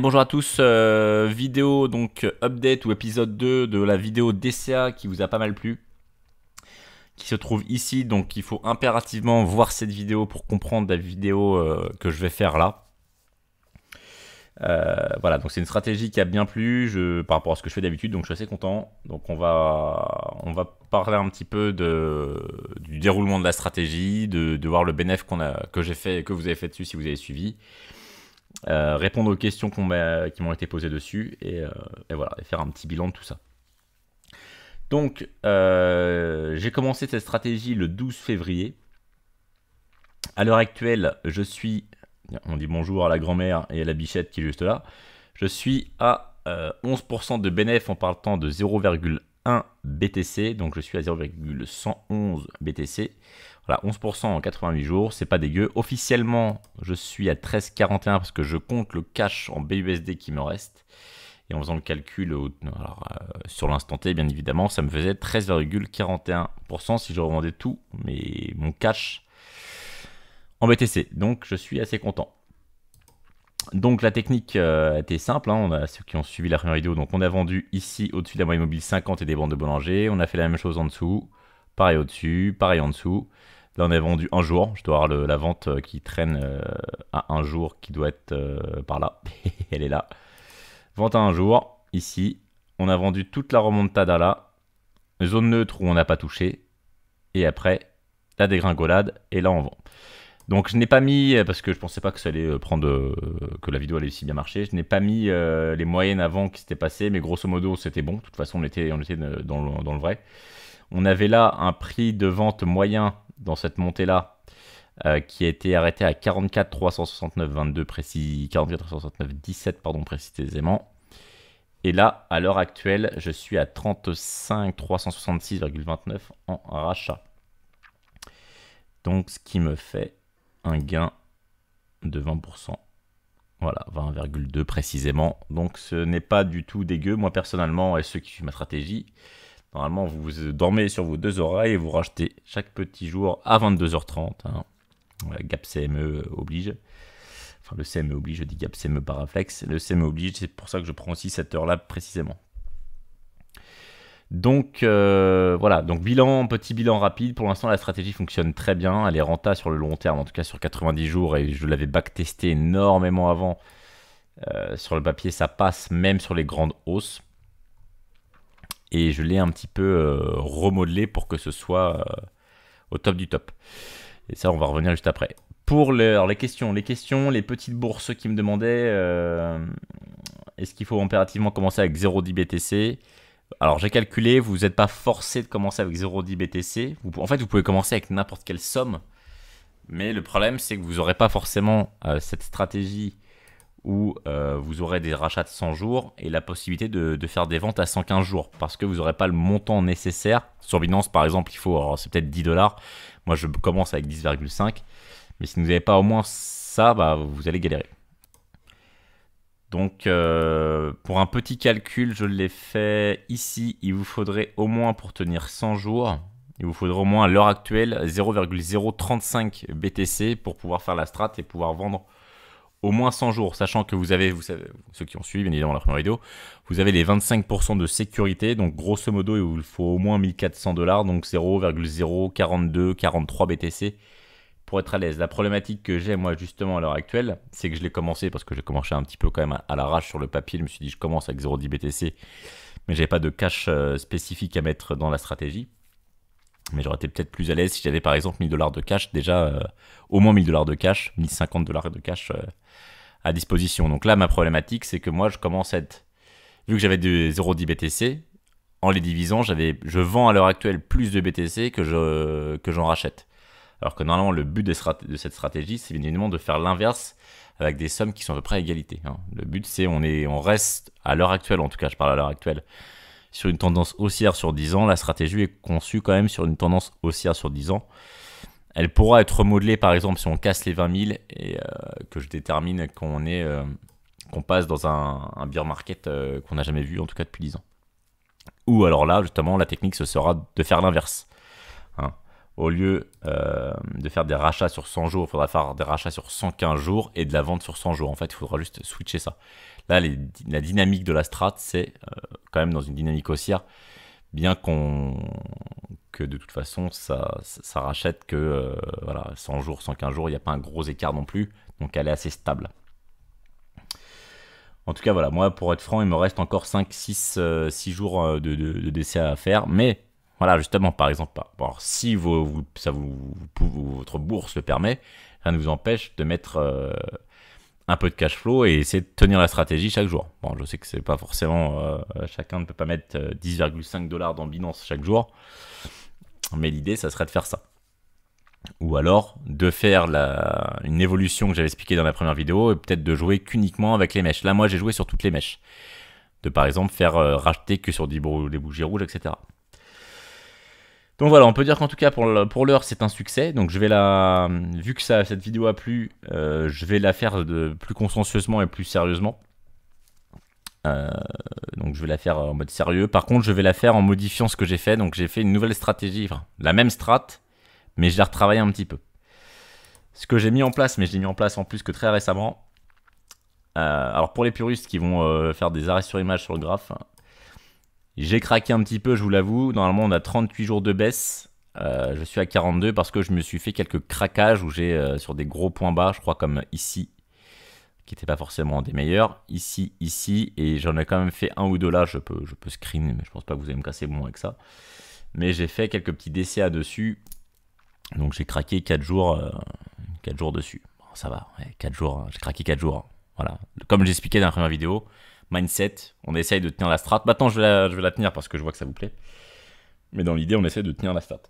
bonjour à tous, euh, vidéo donc update ou épisode 2 de la vidéo DCA qui vous a pas mal plu, qui se trouve ici, donc il faut impérativement voir cette vidéo pour comprendre la vidéo euh, que je vais faire là. Euh, voilà, donc c'est une stratégie qui a bien plu par rapport à ce que je fais d'habitude, donc je suis assez content. Donc on va, on va parler un petit peu du déroulement de la stratégie, de, voir le bénéfice que j'ai fait que vous avez fait dessus si vous avez suivi. Euh, répondre aux questions qui m'ont été posées dessus et, euh, voilà, faire un petit bilan de tout ça. Donc, euh, j'ai commencé cette stratégie le 12 février. À l'heure actuelle, je suis. On dit bonjour à la grand-mère et à la bichette qui est juste là. Je suis à 11% de bénéf en partant de 0,1 1 BTC, donc je suis à 0,111 BTC. Voilà, 11% en 88 jours, c'est pas dégueu. Officiellement, je suis à 13,41 parce que je compte le cash en BUSD qui me reste. Et en faisant le calcul euh, sur l'instant T, bien évidemment, ça me faisait 13,41% si je revendais tout mais mon cash en BTC. Donc je suis assez content donc la technique euh, était simple, hein. on a ceux qui ont suivi la première vidéo, donc on a vendu ici au-dessus de la moyenne mobile 50 et des bandes de Bollinger, on a fait la même chose en dessous, pareil au-dessus, pareil en dessous. Là on a vendu un jour, je dois avoir la vente euh, qui traîne euh, à un jour qui doit être par là, elle est là. Vente à un jour, ici, on a vendu toute la remontada là, zone neutre où on n'a pas touché, et après la dégringolade, et là on vend. Donc je n'ai pas mis, euh, parce que je pensais pas que ça allait euh, prendre, euh, que la vidéo allait aussi bien marcher, je n'ai pas mis les moyennes avant qui s'étaient passées, mais grosso modo c'était bon, de toute façon on était, on était dans, le, dans, le, vrai. On avait là un prix de vente moyen dans cette montée-là, qui a été arrêté à 44 369 précis, 44 17 pardon précisément. Et là, à l'heure actuelle, je suis à 35 366,29 en rachat. Donc ce qui me fait un gain de 20%. Voilà, 20,2 précisément. Donc ce n'est pas du tout dégueu. Moi personnellement, et ceux qui suivent ma stratégie, normalement vous dormez sur vos deux oreilles et vous rachetez chaque petit jour à 22h30. Hein. Gap CME oblige. Enfin, le CME oblige, je dis Gap CME par Le CME oblige, c'est pour ça que je prends aussi cette heure-là précisément. Donc euh, voilà, donc bilan, petit bilan rapide. Pour l'instant, la stratégie fonctionne très bien. Elle est rentable sur le long terme, en tout cas sur 90 jours. Et je l'avais backtesté énormément avant. Euh, sur le papier, ça passe même sur les grandes hausses. Et je l'ai un petit peu euh, remodelé pour que ce soit au top du top. Et ça, on va revenir juste après. Pour les, les questions, les questions, les petites bourses qui me demandaient est-ce qu'il faut impérativement commencer avec 0,10 BTC alors j'ai calculé, vous n'êtes pas forcé de commencer avec 0,10 BTC. en fait, vous pouvez commencer avec n'importe quelle somme. Mais le problème, c'est que vous n'aurez pas forcément euh, cette stratégie où euh, vous aurez des rachats de 100 jours et la possibilité de, faire des ventes à 115 jours parce que vous n'aurez pas le montant nécessaire. Sur Binance, par exemple, il faut, c'est peut-être 10 dollars. Moi, je commence avec 10,5. Mais si vous n'avez pas au moins ça, bah, vous allez galérer. Donc, euh, pour un petit calcul, je l'ai fait ici, il vous faudrait au moins pour tenir 100 jours, il vous faudrait au moins à l'heure actuelle 0,035 BTC pour pouvoir faire la strat et pouvoir vendre au moins 100 jours, sachant que vous avez, vous savez, ceux qui ont suivi bien évidemment la première vidéo, vous avez les 25% de sécurité, donc grosso modo il vous faut au moins 1400 dollars, donc 0,042, 43 BTC pour être à l'aise. La problématique que j'ai, moi, justement, à l'heure actuelle, c'est que je l'ai commencé parce que j'ai commencé un petit peu quand même à, l'arrache sur le papier. Je me suis dit, je commence avec 0,10 BTC, mais j'avais pas de cash euh, spécifique à mettre dans la stratégie. Mais j'aurais été peut-être plus à l'aise si j'avais par exemple 1000 dollars de cash, déjà euh, au moins 1000 dollars de cash, 1050 dollars de cash euh, à disposition. Donc là, ma problématique, c'est que moi, je commence à être. Vu que j'avais des 0,10 BTC, en les divisant, j'avais, je vends à l'heure actuelle plus de BTC que, je, que j'en rachète. Alors que normalement, le but de, cette stratégie, c'est évidemment de faire l'inverse avec des sommes qui sont à peu près à égalité. Hein. Le but, c'est on, est, on reste à l'heure actuelle, en tout cas, je parle à l'heure actuelle, sur une tendance haussière sur 10 ans. La stratégie est conçue quand même sur une tendance haussière sur 10 ans. Elle pourra être remodelée, par exemple, si on casse les 20 000 et euh, que je détermine qu'on euh, qu'on passe dans un, un beer market euh, qu'on n'a jamais vu, en tout cas depuis 10 ans. Ou alors là, justement, la technique, ce sera de faire l'inverse. Au lieu euh, de faire des rachats sur 100 jours, il faudra faire des rachats sur 115 jours et de la vente sur 100 jours. En fait, il faudra juste switcher ça. Là, la dynamique de la strat, c'est euh, quand même dans une dynamique haussière, bien que de toute façon, ça, rachète que euh, voilà, 100 jours, 115 jours, il n'y a pas un gros écart non plus. Donc, elle est assez stable. En tout cas, voilà, moi, pour être franc, il me reste encore 5, 6, 6 jours de, de décès à faire. Mais voilà, justement, par exemple, bon, si vous, ça vous, votre bourse le permet, rien ne vous empêche de mettre euh, un peu de cash flow et essayer de tenir la stratégie chaque jour. Bon, je sais que c'est pas forcément. Euh, chacun ne peut pas mettre 10,5 euh, dollars dans Binance chaque jour, mais l'idée, ça serait de faire ça. Ou alors de faire la, une évolution que j'avais expliquée dans la première vidéo et peut-être de jouer qu'uniquement avec les mèches. Là, moi, j'ai joué sur toutes les mèches. De par exemple faire racheter que sur des bougies rouges, etc. Donc voilà, on peut dire qu'en tout cas pour l'heure c'est un succès. Donc je vais la, vu que ça, cette vidéo a plu, euh, je vais la faire de plus consciencieusement et plus sérieusement. Euh, donc je vais la faire en mode sérieux. Par contre, je vais la faire en modifiant ce que j'ai fait. Donc j'ai fait une nouvelle stratégie, la même strat, mais je l'ai retravaillée un petit peu. Ce que j'ai mis en place, mais je l'ai mis en place en plus que très récemment. Euh, alors pour les puristes qui vont faire des arrêts sur image sur le graphe, j'ai craqué un petit peu, je vous l'avoue. Normalement, on a 38 jours de baisse. Euh, je suis à 42 parce que je me suis fait quelques craquages où j'ai euh, sur des gros points bas, je crois comme ici, qui n'étaient pas forcément des meilleurs, ici, ici, et j'en ai quand même fait un ou deux là, je peux, je peux screen, mais je pense pas que vous allez me casser bon avec ça. Mais j'ai fait quelques petits décès à dessus, donc j'ai craqué 4 jours, euh, jours dessus. Bon, ça va, 4 jours, hein. j'ai craqué 4 jours, hein. voilà. Comme j'expliquais dans la première vidéo, mindset. On essaye de tenir la strat. Maintenant, je vais la, je vais la tenir parce que je vois que ça vous plaît. Mais dans l'idée, on essaie de tenir la strat.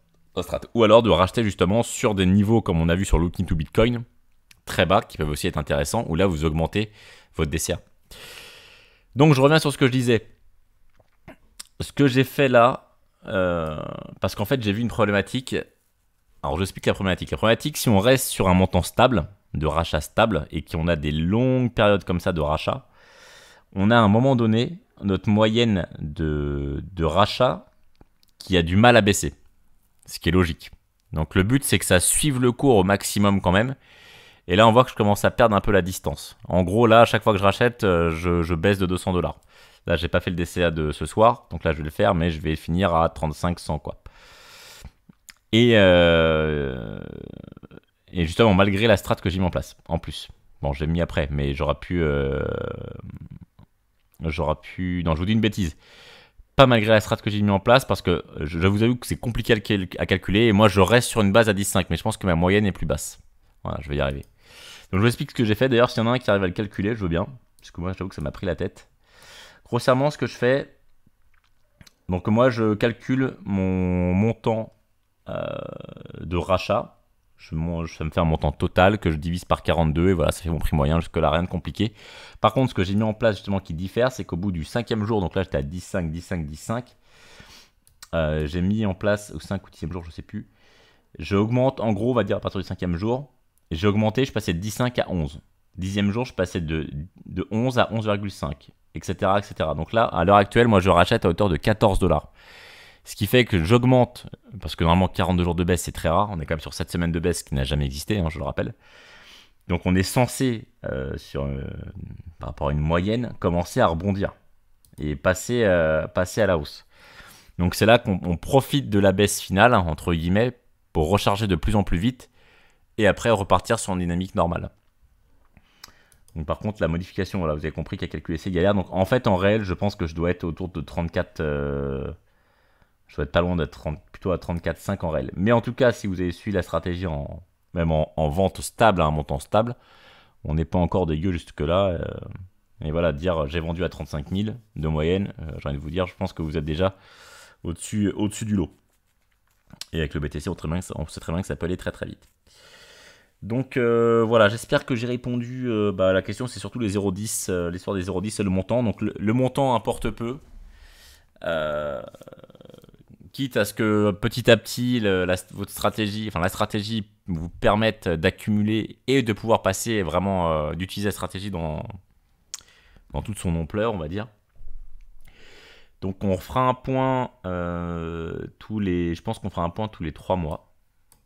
Ou alors de racheter justement sur des niveaux comme on a vu sur Looking to Bitcoin, très bas, qui peuvent aussi être intéressants, où là, vous augmentez votre DCA. Donc, je reviens sur ce que je disais. Ce que j'ai fait là, euh, parce qu'en fait, j'ai vu une problématique. Alors, je explique la problématique. La problématique, si on reste sur un montant stable, de rachat stable, et qu'on a des longues périodes comme ça de rachat, on a à un moment donné notre moyenne de, rachat qui a du mal à baisser, ce qui est logique. Donc le but c'est que ça suive le cours au maximum quand même. Et là on voit que je commence à perdre un peu la distance. En gros là à chaque fois que je rachète euh, je, baisse de 200 dollars. Là j'ai pas fait le DCA de ce soir, donc là je vais le faire mais je vais finir à 3500 quoi. Et, euh, et justement malgré la strat que j'ai mis en place en plus. Bon, j'ai mis après, mais j'aurais pu euh, J'aurais pu. Non, je vous dis une bêtise. Pas malgré la stratégie que j'ai mis en place, parce que je vous avoue que c'est compliqué à, calculer. Et moi, je reste sur une base à 10,5, mais je pense que ma moyenne est plus basse. Voilà, je vais y arriver. Donc, je vous explique ce que j'ai fait. D'ailleurs, s'il y en a un qui arrive à le calculer, je veux bien. Parce que moi, j'avoue que ça m'a pris la tête. Grossièrement, ce que je fais. Donc, moi, je calcule mon montant euh, de rachat je, ça me fait un montant total que je divise par 42 et voilà, ça fait mon prix moyen jusque-là, rien de compliqué. Par contre, ce que j'ai mis en place justement qui diffère, c'est qu'au bout du cinquième jour, donc là j'étais à 10, 5, 10, 5, 10, 5, j'ai mis en place, au 5 ou 10 ème jour, je sais plus, j'augmente en gros, on va dire à partir du cinquième jour, j'ai augmenté, je passais de 10, 5 à 11. Dixième jour, je passais de, 11 à 11,5, etc., etc. Donc là, à l'heure actuelle, moi je rachète à hauteur de 14 dollars. Ce qui fait que j'augmente, parce que normalement 42 jours de baisse c'est très rare, on est quand même sur 7 semaines de baisse qui n'a jamais existé, hein, je le rappelle. Donc on est censé, euh, sur, euh, par rapport à une moyenne, commencer à rebondir et passer, euh, passer à la hausse. Donc c'est là qu'on profite de la baisse finale, hein, entre guillemets, pour recharger de plus en plus vite et après repartir sur une dynamique normale. Donc par contre, la modification, voilà, vous avez compris qu'il a calculé ses galères. Donc en fait, en réel, je pense que je dois être autour de 34 je dois être pas loin d'être plutôt à 34,5 en réel. Mais en tout cas, si vous avez suivi la stratégie en, même en, vente stable, à un hein, montant stable, on n'est pas encore dégueu jusque-là. Euh, et voilà, dire j'ai vendu à 35 000 de moyenne, euh, j'ai envie de vous dire, je pense que vous êtes déjà au-dessus du lot. Et avec le BTC, on, sait très bien que ça peut aller très très vite. Donc euh, voilà, j'espère que j'ai répondu bah, à la question. C'est surtout les 0,10, l'histoire des 0,10 c'est le montant. Donc le, le montant importe peu. Euh, quitte à ce que petit à petit la, votre stratégie, enfin la stratégie vous permette d'accumuler et de pouvoir passer vraiment euh, d'utiliser la stratégie dans dans toute son ampleur, on va dire. Donc on fera un point euh, tous les, je pense qu'on fera un point tous les trois mois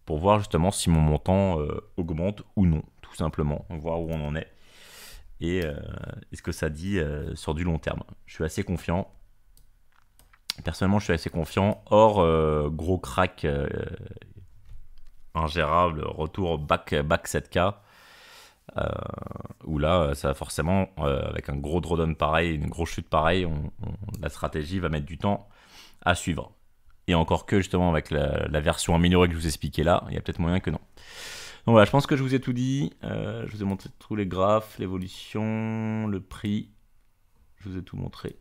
pour voir justement si mon montant euh, augmente ou non, tout simplement, voir où on en est et est ce que ça dit sur du long terme. Je suis assez confiant personnellement, je suis assez confiant. hors euh, gros crack euh, ingérable, retour back, back 7K. où là, euh, ça va forcément, avec un gros drawdown pareil, une grosse chute pareil on, la stratégie va mettre du temps à suivre. Et encore que, justement, avec la, la version améliorée que je vous expliquais là, il y a peut-être moyen que non. Donc voilà, je pense que je vous ai tout dit. je vous ai montré tous les graphes, l'évolution, le prix. Je vous ai tout montré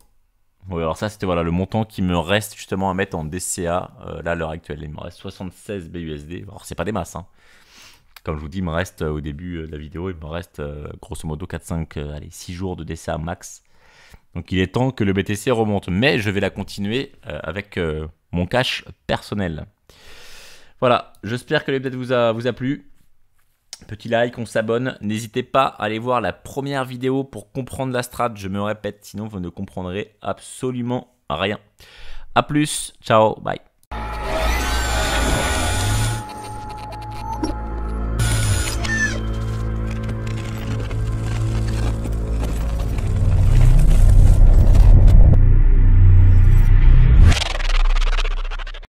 alors ça, c'était voilà, le montant qui me reste justement à mettre en DCA. Euh, là, à l'heure actuelle, il me reste 76 BUSD. Alors, c'est pas des masses. Hein. Comme je vous dis, il me reste euh, au début euh, de la vidéo, il me reste grosso modo 4-5, allez, 6 jours de DCA max. Donc, il est temps que le BTC remonte. Mais je vais la continuer avec mon cash personnel. Voilà, j'espère que l'update vous a, vous a plu. Petit like, on s'abonne. N'hésitez pas à aller voir la première vidéo pour comprendre la strat. Je me répète, sinon vous ne comprendrez absolument rien. A plus, ciao, bye.